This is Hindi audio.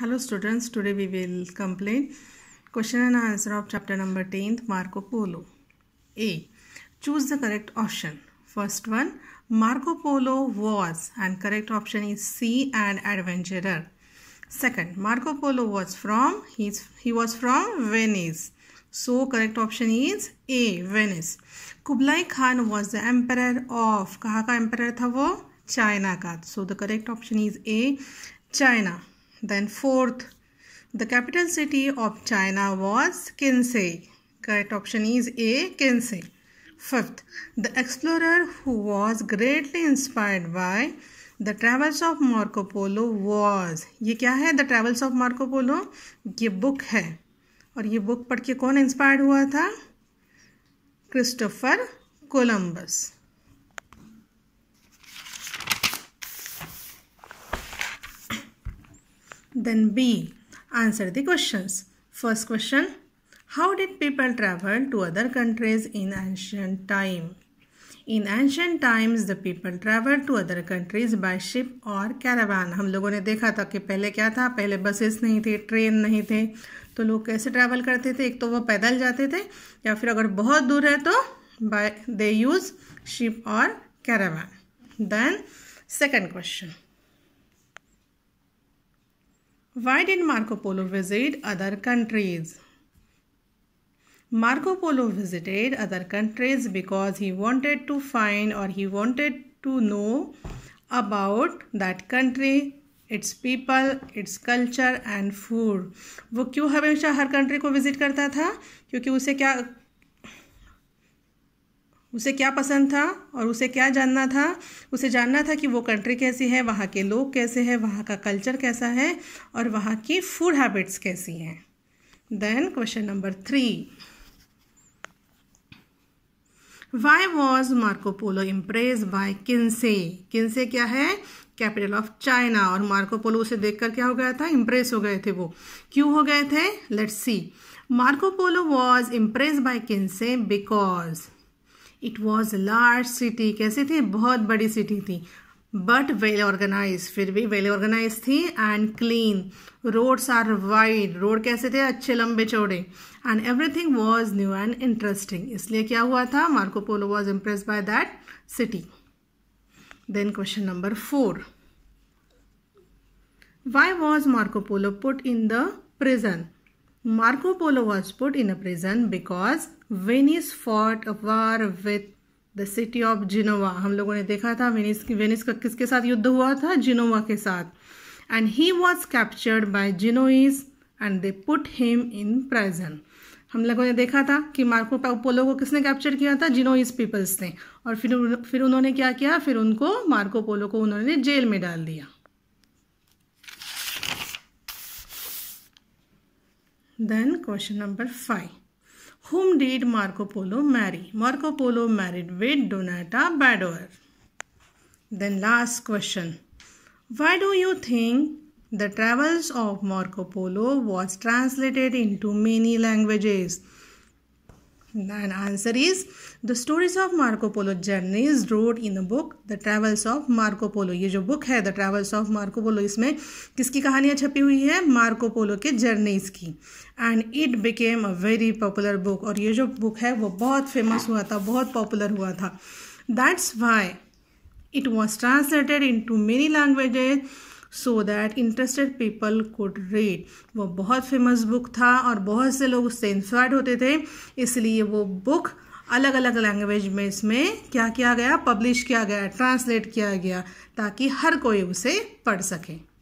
hello students today we will complete question and answer of chapter number 10 marco polo a choose the correct option first one marco polo was and correct option is c an adventurer second marco polo was from he's he was from venice so correct option is a venice kublai khan was the emperor of kaha ka emperor tha wo China का so the correct option is a China Then fourth, the capital city of China was Qinsay. Correct option is A. Qinsay. Fifth, the explorer who was greatly inspired by the travels of marco polo was ye kya hai the travels of marco polo ye book hai aur ye book padh ke kaun inspired hua tha christopher columbus Then B. Answer the questions. First question. How did people travel to other countries in ancient time? In ancient times the people travel to other countries by ship और कैरावान हम लोगों ने देखा था कि पहले क्या था पहले बसेस नहीं थे ट्रेन नहीं थे तो लोग कैसे ट्रैवल करते थे एक तो वो पैदल जाते थे या फिर अगर बहुत दूर है तो बाय दे यूज़ शिप और caravan then second question Why did Marco Polo visit other countries? Marco Polo visited other countries because he wanted to find or he wanted to know about that country its people, its culture and food. वो क्यों हमेशा हर कंट्री को विज़िट करता था क्योंकि उसे क्या उसे क्या पसंद था और उसे क्या जानना था उसे जानना था कि वो कंट्री कैसी है वहाँ के लोग कैसे हैं वहाँ का कल्चर कैसा है और वहाँ की फूड हैबिट्स कैसी हैं then question number three why was Marco Polo impress by Kinsay Kinsay क्या है कैपिटल ऑफ चाइना और मार्कोपोलो उसे देखकर क्या हो गया था इम्प्रेस हो गए थे वो क्यों हो गए थे let's see Marco Polo was impress by Kinsay because it was large city कैसे थी बहुत बड़ी सिटी थी बट वेल ऑर्गेनाइज फिर भी वेल ऑर्गेनाइज थी and clean roads are wide road कैसे थे अच्छे लंबे चौड़े and everything was new and interesting इसलिए क्या हुआ था Marco Polo was impress by that city then question number four why was Marco Polo put in the prison Marco Polo was put in a prison because Venice fought a war with the city of Genoa हम लोगों ने देखा था वेनिस की वेनिस का किसके साथ युद्ध हुआ था जिनोवा के साथ and he was captured by Genoese and they put him in prison हम लोगों ने देखा था कि मार्को पोलो को किसने कैप्चर किया था जिनोइस पीपल्स ने और फिर फिर उन्होंने क्या किया फिर उनको मार्को पोलो को उन्होंने जेल में डाल दिया Then question number 5. Whom did Marco Polo marry? Marco Polo married with Donata Badoer. Then last question. Why do you think the travels of Marco Polo was translated into many languages? And answer is the stories of Marco Polo journeys wrote in a book The Travels of Marco Polo. ye jo book hai The Travels of Marco Polo isme kiski kahaniyan chapi hui hai marco polo ke journeys ki and it became a very popular book aur ye jo book hai wo bahut famous hua tha bahut popular hua tha that's why it was translated into many languages so that interested people could read वो बहुत फेमस बुक था और बहुत से लोग उससे इंस्पायर्ड होते थे इसलिए वो बुक अलग अलग लैंग्वेज में इसमें क्या किया गया पब्लिश किया गया ट्रांसलेट किया गया ताकि हर कोई उसे पढ़ सके